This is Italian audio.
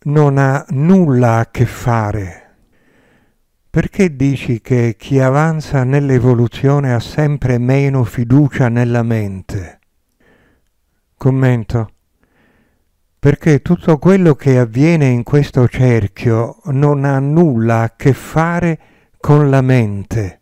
non ha nulla a che fare. Perché dici che chi avanza nell'evoluzione ha sempre meno fiducia nella mente? Commento. Perché tutto quello che avviene in questo cerchio non ha nulla a che fare con la mente.